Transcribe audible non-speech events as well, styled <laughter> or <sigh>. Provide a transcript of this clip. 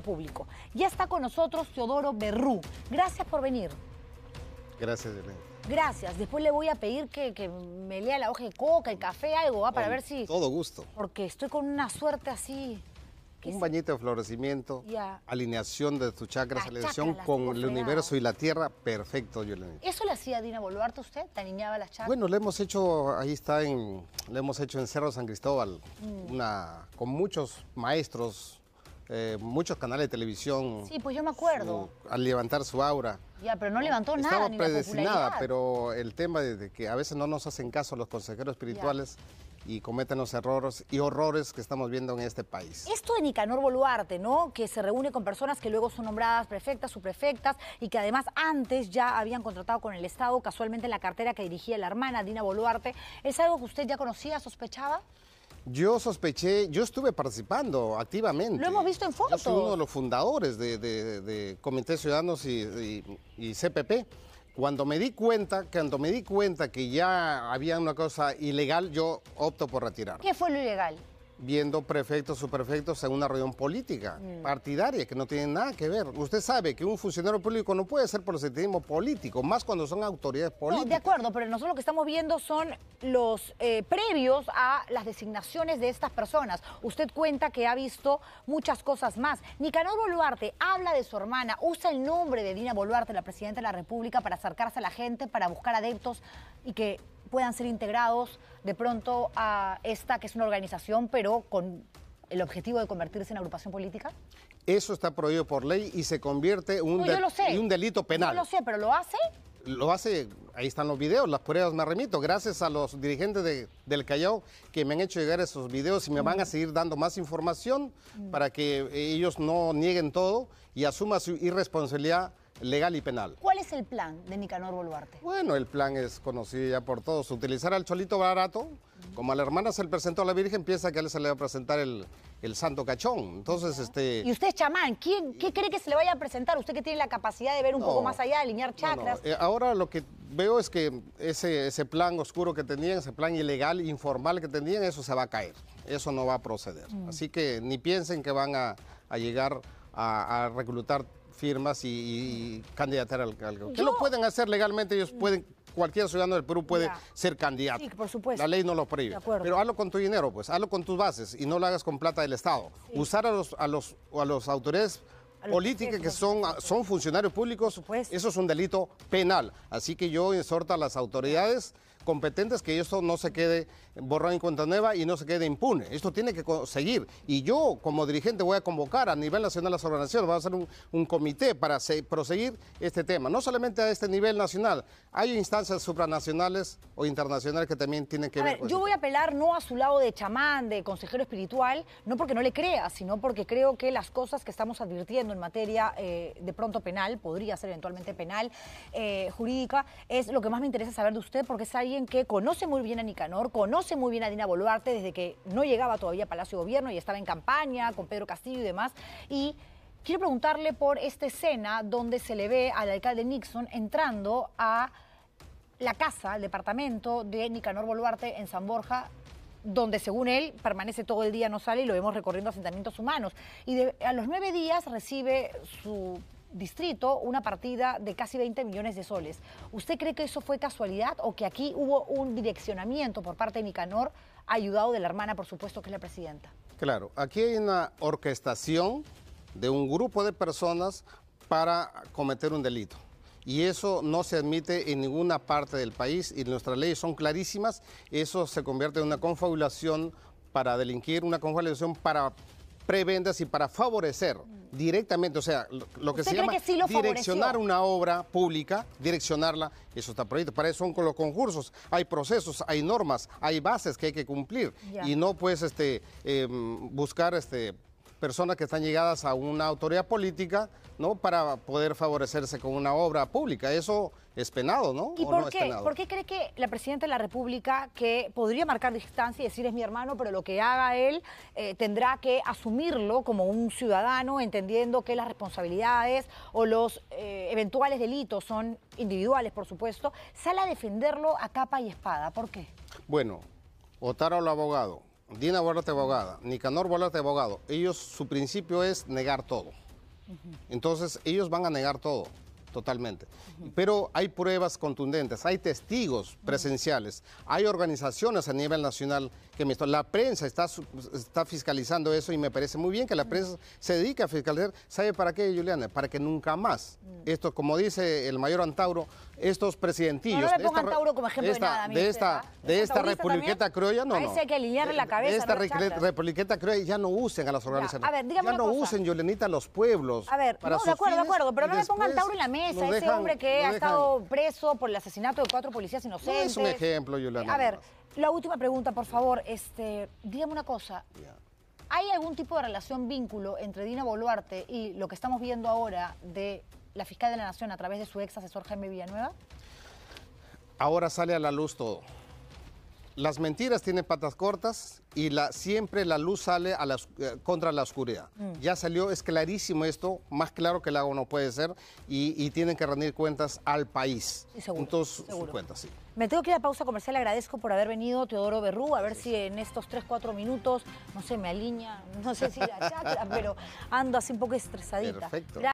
Público. Ya está con nosotros Teodoro Berrú. Gracias por venir. Gracias, Gracias. Después le voy a pedir que, me lea la hoja de coca, el café, algo, va para ver si... Todo gusto. Porque estoy con una suerte así... Un bañito de florecimiento, alineación de tu chakra, alineación con el universo y la tierra, perfecto, Yolanda. ¿Eso le hacía Dina Boluarte usted? ¿Te alineaba las chakras? Bueno, le hemos hecho, ahí está, en, le hemos hecho en Cerro San Cristóbal, mm. una, con muchos maestros eh, muchos canales de televisión. Sí, pues yo me acuerdo. al levantar su aura. Ya, pero no levantó nada. Estaba ni pero el tema de que a veces no nos hacen caso los consejeros espirituales. y cometen los errores y horrores que estamos viendo en este país. Esto de Nicanor Boluarte, ¿no? Que se reúne con personas que luego son nombradas prefectas, subprefectas y que además antes ya habían contratado con el Estado casualmente en la cartera que dirigía la hermana Dina Boluarte. ¿Es algo que usted ya conocía, sospechaba? Yo sospeché, yo estuve participando activamente. Lo hemos visto en fotos. Yo soy uno de los fundadores de, Comité Ciudadanos y, CPP. Cuando me di cuenta, cuando me di cuenta que ya había una cosa ilegal, yo opto por retirar. ¿Qué fue lo ilegal? viendo prefectos, superfectos en una reunión política, mm. partidaria, que no tiene nada que ver. Usted sabe que un funcionario público no puede ser proselitismo político, más cuando son autoridades políticas. de acuerdo, pero nosotros lo que estamos viendo son los eh, previos a las designaciones de estas personas. Usted cuenta que ha visto muchas cosas más. Nicanor Boluarte habla de su hermana, usa el nombre de Dina Boluarte, la presidenta de la República, para acercarse a la gente, para buscar adeptos y que puedan ser integrados de pronto a esta que es una organización, pero con el objetivo de convertirse en agrupación política? Eso está prohibido por ley y se convierte en un, delito penal. Yo lo sé, pero ¿lo hace? Lo hace, ahí están los videos, las pruebas me remito, gracias a los dirigentes del Callao que me han hecho llegar esos videos y me van a seguir dando más información para que ellos no nieguen todo y asuma su irresponsabilidad legal y penal. ¿Cuál es el plan de Nicanor Boluarte? Bueno, el plan es conocido ya por todos. Utilizar al cholito barato. Como a la hermana se le presentó a la Virgen, piensa que a él se le va a presentar el, santo cachón. Entonces, este... Y usted es chamán. ¿Quién, ¿Qué eh, cree que se le vaya a presentar? Usted que tiene la capacidad de ver un poco más allá, de alinear chakras. Eh, ahora lo que veo es que ese, ese plan oscuro que tenían, ese plan ilegal, informal que tenían, eso se va a caer. Eso no va a proceder. Mm. Así que ni piensen que van a, llegar a reclutar firmas y, candidatar al, algo. Que lo pueden hacer legalmente, ellos pueden cualquier ciudadano del Perú puede ser candidato. por supuesto. La ley no lo prohíbe. Pero hazlo con tu dinero, pues, hazlo con tus bases y no lo hagas con plata del Estado. Usar a los, a los, a los autores políticas que son, son funcionarios públicos, eso es un delito penal. Así que yo exhorto a las autoridades competentes que esto no se quede borrado en cuenta nueva y no se quede impune. Esto tiene que seguir. Y yo, como dirigente, voy a convocar a nivel nacional a las organizaciones, voy a hacer un, comité para proseguir este tema. No solamente a este nivel nacional, hay instancias supranacionales o internacionales que también tienen que a ver. yo este voy a apelar no a su lado de chamán, de consejero espiritual, no porque no le crea, sino porque creo que las cosas que estamos advirtiendo en materia eh, de pronto penal, podría ser eventualmente penal, eh, jurídica, es lo que más me interesa saber de usted, porque es ahí que conoce muy bien a Nicanor, conoce muy bien a Dina Boluarte desde que no llegaba todavía a Palacio de Gobierno y estaba en campaña con Pedro Castillo y demás. Y quiero preguntarle por esta escena donde se le ve al alcalde Nixon entrando a la casa, al departamento de Nicanor Boluarte en San Borja, donde según él permanece todo el día, no sale y lo vemos recorriendo asentamientos humanos. Y a los nueve días recibe su distrito una partida de casi 20 millones de soles. ¿Usted cree que eso fue casualidad o que aquí hubo un direccionamiento por parte de Nicanor, ayudado de la hermana, por supuesto, que es la presidenta? Claro, aquí hay una orquestación de un grupo de personas para cometer un delito. Y eso no se admite en ninguna parte del país y nuestras leyes son clarísimas. Eso se convierte en una confabulación para delinquir, una confabulación para prevendas y para favorecer directamente, o sea, lo, que se llama direccionar una obra pública, direccionarla, eso está prohibido. Para eso son con los concursos, hay procesos, hay normas, hay bases que hay que cumplir y no puedes este em, buscar este personas que están llegadas a una autoridad política, ¿no? Para poder favorecerse con una obra pública. Eso es penado, ¿no? ¿Y por, qué? por qué cree que la presidenta de la República, que podría marcar distancia y decir es mi hermano, pero lo que haga él eh, tendrá que asumirlo como un ciudadano, entendiendo que las responsabilidades o los eh, eventuales delitos son individuales, por supuesto, sale a defenderlo a capa y espada? ¿Por qué? Bueno, Otaro el abogado, Dina de Abogada, Nicanor de Abogado, ellos, su principio es negar todo. Entonces, ellos van a negar todo totalmente. Pero hay pruebas contundentes, hay testigos presenciales, hay organizaciones a nivel nacional que me... La prensa está, está fiscalizando eso y me parece muy bien que la prensa se dedique a fiscalizar. ¿Sabe para qué, Juliana? Para que nunca más. Mm. Esto, como dice el mayor Antauro, estos presidentillos... No, le pongan Antauro como ejemplo de nada. De esta, ¿ah? de esta republiqueta criolla, no, eh, no. esta republiqueta ya no usen a las organizaciones. Ya, no usen, Julianita, los pueblos. A ver, no, de acuerdo, de acuerdo, pero no le pongan Antauro en la mesa ese hombre que ha estado preso por el asesinato de cuatro policías inocentes. No es un ejemplo, Yolanda. A ver, la última pregunta, por favor. Este, dígame una cosa. ¿Hay algún tipo de relación, vínculo entre Dina Boluarte y lo que estamos viendo ahora de la fiscal de la Nación a través de su ex asesor Jaime Villanueva? Ahora sale a la luz todo las mentiras tienen patas cortas y siempre la luz sale eh, contra la oscuridad. Mm. Ya salió, es clarísimo esto, más claro que el agua no puede ser, y, tienen que rendir cuentas al país. Sí, seguro, cuentas, sí. Me tengo que ir a pausa comercial, agradezco por haber venido, Teodoro Berrú, a ver si en estos 3, 4 minutos, no sé, me alinea, no sé si la <laughs> pero ando así un poco estresadita. Perfecto.